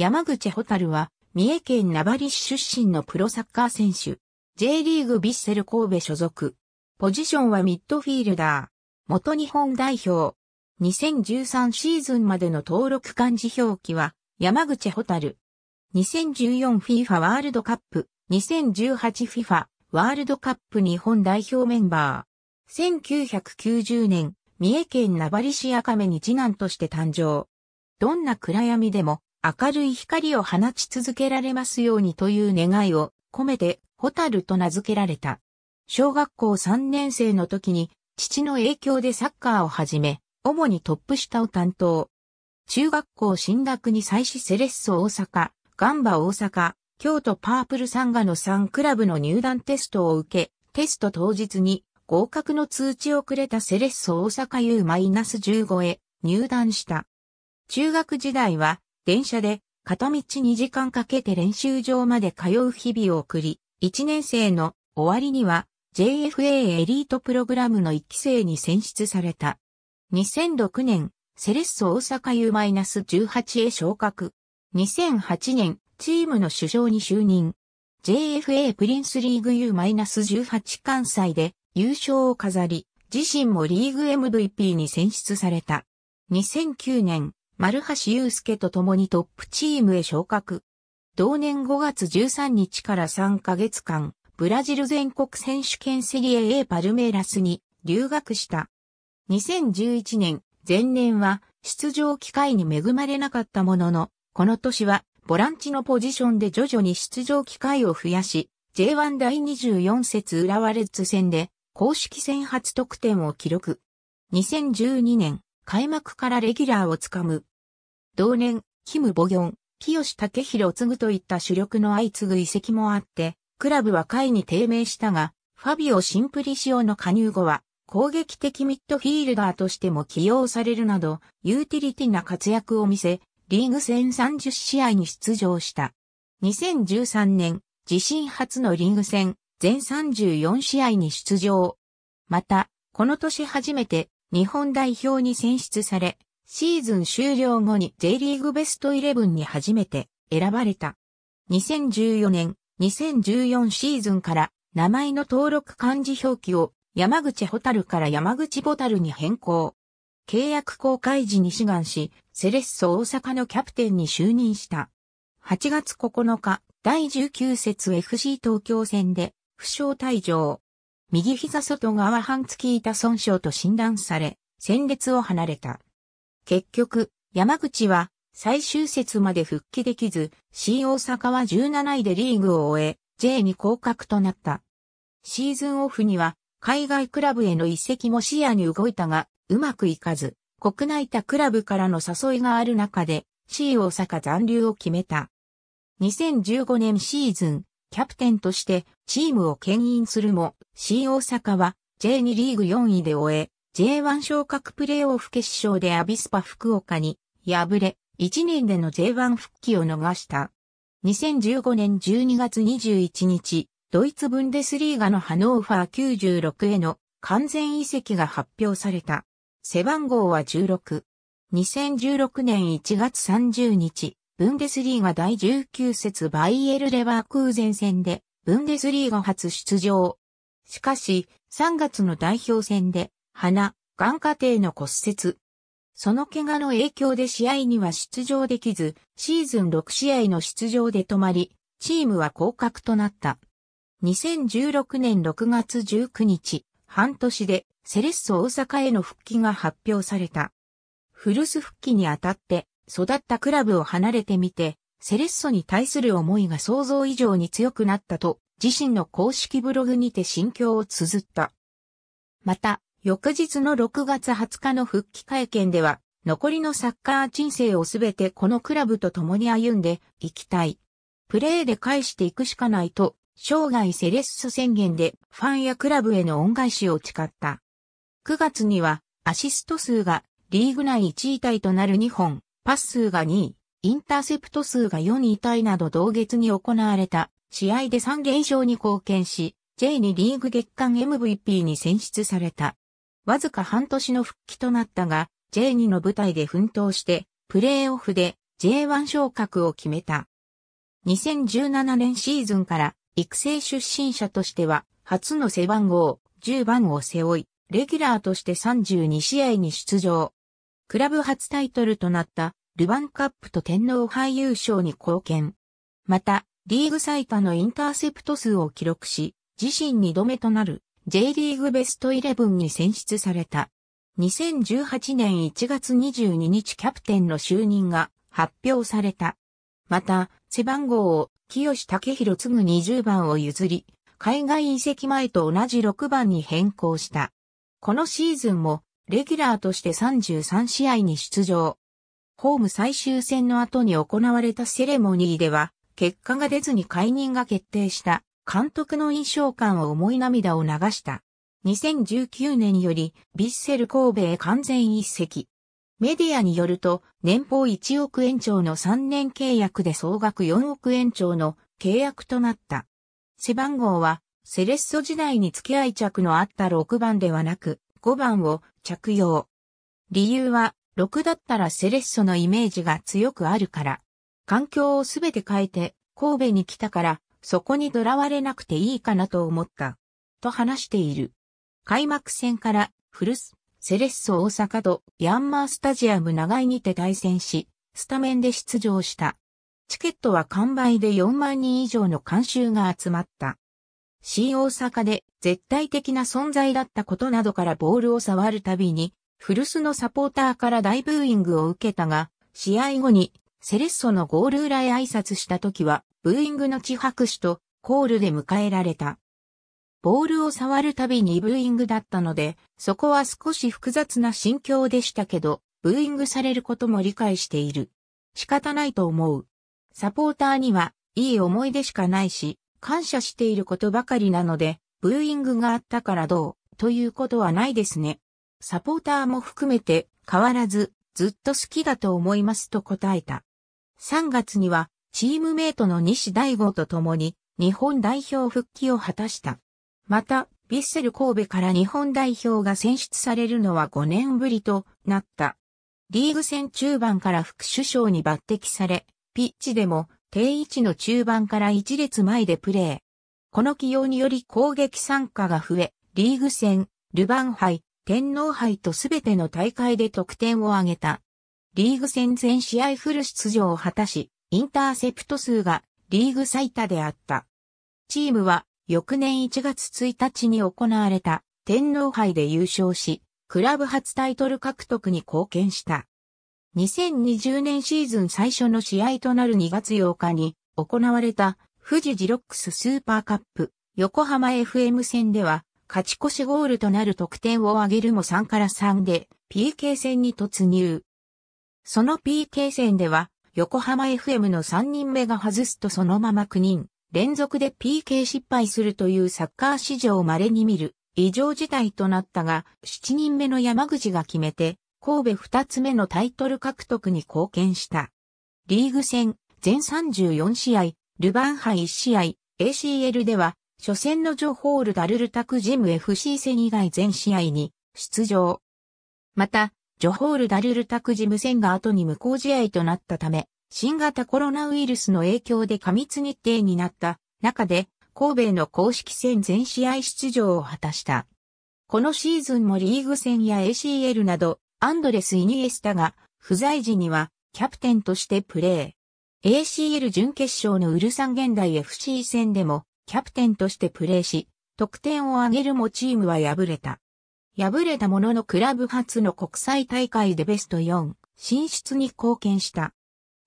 山口蛍は、三重県名張市出身のプロサッカー選手。J リーグビッセル神戸所属。ポジションはミッドフィールダー。元日本代表。2013シーズンまでの登録漢字表記は、山口蛍。2014FIFA ワールドカップ、2018FIFA ワールドカップ日本代表メンバー。1990年、三重県名張市赤目に次男として誕生。どんな暗闇でも明るい光を放ち続けられますようにという願いを込めて、ホタルと名付けられた。小学校3年生の時に、父の影響でサッカーを始め、主にトップ下を担当。中学校進学に際しセレッソ大阪、ガンバ大阪、京都パープルサンガの3クラブの入団テストを受け、テスト当日に合格の通知をくれたセレッソ大阪 U-15 へ入団した。中学時代は電車で片道2時間かけて練習場まで通う日々を送り、1年生の終わりには JFA エリートプログラムの1期生に選出された。2006年、セレッソ大阪 U-18 へ昇格。2008年、チームの首相に就任。JFA プリンスリーグ U-18 関西で優勝を飾り、自身もリーグ MVP に選出された。2009年、丸橋祐介と共にトップチームへ昇格。同年5月13日から3ヶ月間、ブラジル全国選手権セリエ A パルメイラスに留学した。2011年、前年は出場機会に恵まれなかったものの、この年はボランチのポジションで徐々に出場機会を増やし、J1 第24節浦和レッズ戦で公式戦初得点を記録。2012年、開幕からレギュラーをつかむ同年、キム・ボギョン、清ヒロ・ツグといった主力の相次ぐ遺跡もあって、クラブは下位に低迷したが、ファビオ・シンプリシオの加入後は、攻撃的ミッドフィールダーとしても起用されるなど、ユーティリティな活躍を見せ、リーグ戦30試合に出場した。2013年、自身初のリーグ戦、全34試合に出場。また、この年初めて、日本代表に選出され、シーズン終了後に J リーグベスト11に初めて選ばれた。2014年、2014シーズンから名前の登録漢字表記を山口ホタルから山口ボタルに変更。契約公開時に志願し、セレッソ大阪のキャプテンに就任した。8月9日、第19節 FC 東京戦で、負傷退場。右膝外側半月板損傷と診断され、戦列を離れた。結局、山口は最終節まで復帰できず、C 大阪は17位でリーグを終え、J に降格となった。シーズンオフには、海外クラブへの移籍も視野に動いたが、うまくいかず、国内他クラブからの誘いがある中で、C 大阪残留を決めた。2015年シーズン、キャプテンとしてチームを牽引するも、C 大阪は J2 リーグ4位で終え、J1 昇格プレーオフ決勝でアビスパ福岡に敗れ、1年での J1 復帰を逃した。2015年12月21日、ドイツブンデスリーガのハノーファー96への完全移籍が発表された。背番号は16。2016年1月30日、ブンデスリーガ第19節バイエル・レバークーゼン戦で、ブンデスリーガ初出場。しかし、3月の代表戦で、鼻、眼下底の骨折。その怪我の影響で試合には出場できず、シーズン6試合の出場で止まり、チームは降格となった。2016年6月19日、半年でセレッソ大阪への復帰が発表された。古巣復帰にあたって育ったクラブを離れてみて、セレッソに対する思いが想像以上に強くなったと、自身の公式ブログにて心境を綴った。また、翌日の6月20日の復帰会見では、残りのサッカー人生をすべてこのクラブと共に歩んでいきたい。プレーで返していくしかないと、生涯セレッソ宣言でファンやクラブへの恩返しを誓った。9月にはアシスト数がリーグ内1位タイとなる2本、パス数が2位、インターセプト数が4位タイなど同月に行われた試合で3連勝に貢献し、J2 リーグ月間 MVP に選出された。わずか半年の復帰となったが、J2 の舞台で奮闘して、プレーオフで J1 昇格を決めた。2017年シーズンから育成出身者としては、初の背番号10番を背負い、レギュラーとして32試合に出場。クラブ初タイトルとなったルヴァンカップと天皇杯優勝に貢献。また、リーグ最多のインターセプト数を記録し、自身2度目となる J リーグベストイレブンに選出された。2018年1月22日キャプテンの就任が発表された。また、背番号を清武弘次20番を譲り、海外移籍前と同じ6番に変更した。このシーズンも、レギュラーとして33試合に出場。ホーム最終戦の後に行われたセレモニーでは、結果が出ずに解任が決定した。監督の印象感を思い涙を流した。2019年よりヴィッセル神戸へ完全一席。メディアによると、年俸1億円超の3年契約で総額4億円超の契約となった。背番号は、セレッソ時代に付き合い着のあった6番ではなく、5番を着用。理由は、6だったらセレッソのイメージが強くあるから。環境をすべて変えて、神戸に来たから、そこにとらわれなくていいかなと思った。と話している。開幕戦からフルス、セレッソ大阪とヤンマースタジアム長いにて対戦し、スタメンで出場した。チケットは完売で4万人以上の観衆が集まった。新大阪で絶対的な存在だったことなどからボールを触るたびに、フルスのサポーターから大ブーイングを受けたが、試合後にセレッソのゴール裏へ挨拶した時は、ブーイングの地拍手とコールで迎えられた。ボールを触るたびにブーイングだったので、そこは少し複雑な心境でしたけど、ブーイングされることも理解している。仕方ないと思う。サポーターには、いい思い出しかないし、感謝していることばかりなので、ブーイングがあったからどう、ということはないですね。サポーターも含めて、変わらず、ずっと好きだと思いますと答えた。3月には、チームメイトの西大吾と共に日本代表復帰を果たした。また、ヴィッセル神戸から日本代表が選出されるのは5年ぶりとなった。リーグ戦中盤から副首相に抜擢され、ピッチでも定位置の中盤から一列前でプレー。この起用により攻撃参加が増え、リーグ戦、ルヴァン杯、天皇杯とすべての大会で得点を挙げた。リーグ戦全試合フル出場を果たし、インターセプト数がリーグ最多であった。チームは翌年1月1日に行われた天皇杯で優勝し、クラブ初タイトル獲得に貢献した。2020年シーズン最初の試合となる2月8日に行われた富士ジロックススーパーカップ横浜 FM 戦では勝ち越しゴールとなる得点を挙げるも3から3で PK 戦に突入。その PK 戦では横浜 FM の3人目が外すとそのまま9人、連続で PK 失敗するというサッカー史上稀に見る異常事態となったが、7人目の山口が決めて、神戸2つ目のタイトル獲得に貢献した。リーグ戦、全34試合、ルヴァン杯1試合、ACL では、初戦のジョホール・ダルルタクジム FC 戦以外全試合に出場。また、ジョホール・ダルルタクジ無線が後に無効試合となったため、新型コロナウイルスの影響で過密日程になった中で、神戸の公式戦全試合出場を果たした。このシーズンもリーグ戦や ACL など、アンドレス・イニエスタが不在時にはキャプテンとしてプレー。ACL 準決勝のウルサン現代 FC 戦でもキャプテンとしてプレーし、得点を挙げるもチームは敗れた。敗れたもののクラブ初の国際大会でベスト4進出に貢献した。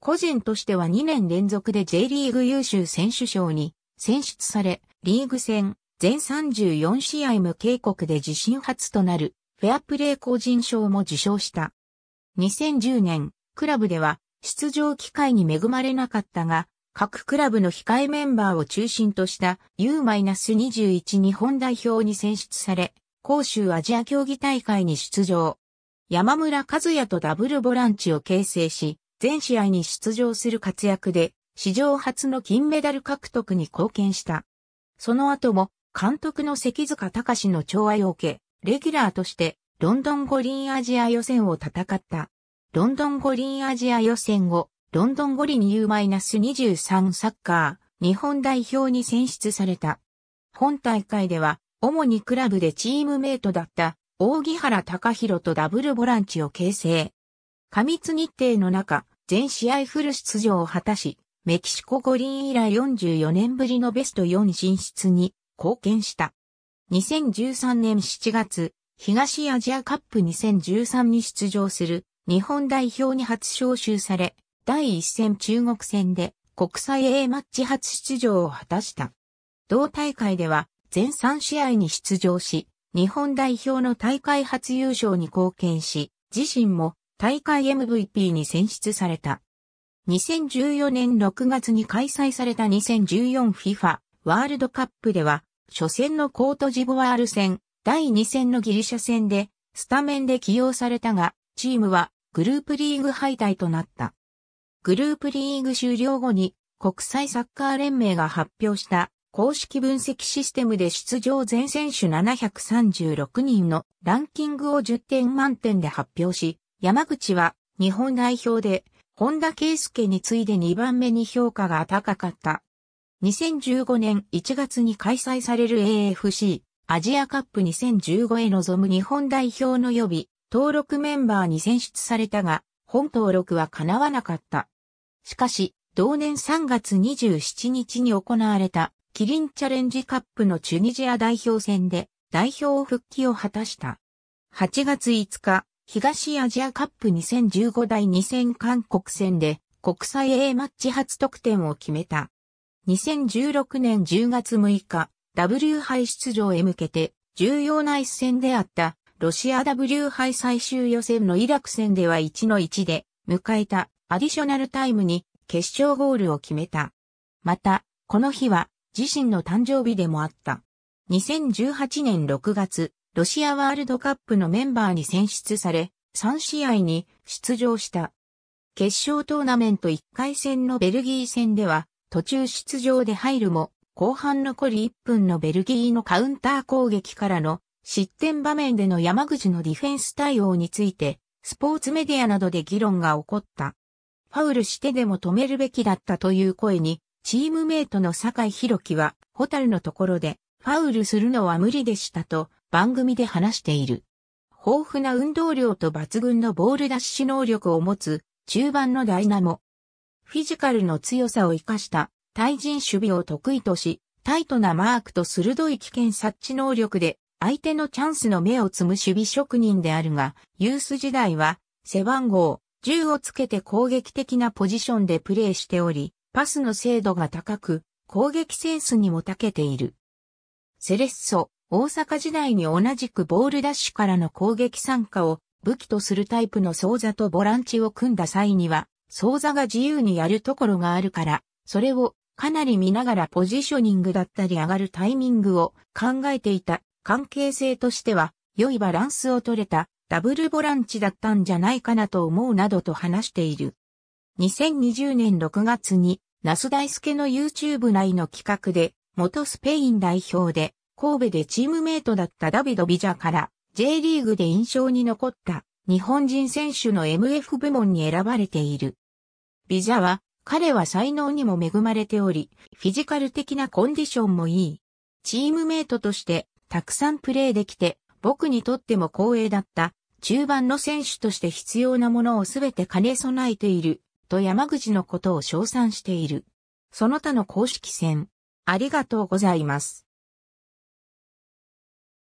個人としては2年連続で J リーグ優秀選手賞に選出され、リーグ戦全34試合無警告で自身初となるフェアプレー個人賞も受賞した。2010年、クラブでは出場機会に恵まれなかったが、各クラブの控えメンバーを中心とした U-21 日本代表に選出され、杭州アジア競技大会に出場。山村和也とダブルボランチを形成し、全試合に出場する活躍で、史上初の金メダル獲得に貢献した。その後も、監督の関塚隆の調和を受け、レギュラーとして、ロンドン五輪アジア予選を戦った。ロンドン五輪アジア予選後、ロンドン五輪 U-23 サッカー、日本代表に選出された。本大会では、主にクラブでチームメイトだった大木原隆弘とダブルボランチを形成。過密日程の中、全試合フル出場を果たし、メキシコ五輪以来44年ぶりのベスト4進出に貢献した。2013年7月、東アジアカップ2013に出場する日本代表に初招集され、第1戦中国戦で国際 A マッチ初出場を果たした。同大会では全3試合に出場し、日本代表の大会初優勝に貢献し、自身も大会 MVP に選出された。2014年6月に開催された 2014FIFA ワールドカップでは、初戦のコートジボワール戦、第2戦のギリシャ戦で、スタメンで起用されたが、チームはグループリーグ敗退となった。グループリーグ終了後に国際サッカー連盟が発表した公式分析システムで出場全選手736人のランキングを10点満点で発表し、山口は日本代表で本田圭介に次いで2番目に評価が高かった。2015年1月に開催される AFC アジアカップ2015へ臨む日本代表の予備登録メンバーに選出されたが、本登録は叶わなかった。しかし、同年3月27日に行われたキリンチャレンジカップのチュニジア代表戦で代表復帰を果たした。8月5日、東アジアカップ2015代2戦韓国戦で国際 A マッチ初得点を決めた。2016年10月6日、W 杯出場へ向けて重要な一戦であったロシア W 杯最終予選のイラク戦では1の1で迎えたアディショナルタイムに決勝ゴールを決めた。また、この日は自身の誕生日でもあった。2018年6月、ロシアワールドカップのメンバーに選出され、3試合に出場した。決勝トーナメント1回戦のベルギー戦では、途中出場で入るも、後半残り1分のベルギーのカウンター攻撃からの失点場面での山口のディフェンス対応について、スポーツメディアなどで議論が起こった。ファウルしてでも止めるべきだったという声にチームメイトの酒井宏樹は、ホタルのところで、ファウルするのは無理でしたと、番組で話している。豊富な運動量と抜群のボール出し能力を持つ、中盤のダイナモ。フィジカルの強さを生かした、対人守備を得意とし、タイトなマークと鋭い危険察知能力で、相手のチャンスの目を積む守備職人であるが、ユース時代は、背番号、10をつけて攻撃的なポジションでプレーしており、パスの精度が高く、攻撃センスにも長けている。セレッソ、大阪時代に同じくボールダッシュからの攻撃参加を武器とするタイプのソ座とボランチを組んだ際には、ソ座が自由にやるところがあるから、それをかなり見ながらポジショニングだったり上がるタイミングを考えていた関係性としては、良いバランスを取れたダブルボランチだったんじゃないかなと思うなどと話している。2020年6月に、那須大輔の YouTube 内の企画で、元スペイン代表で、神戸でチームメイトだったダビド・ビジャから、J リーグで印象に残った日本人選手の MF 部門に選ばれている。ビジャは、彼は才能にも恵まれており、フィジカル的なコンディションもいい。チームメイトとして、たくさんプレーできて、僕にとっても光栄だった。中盤の選手として必要なものをすべて兼ね備えていると山口のことを称賛している。その他の公式戦、ありがとうございます。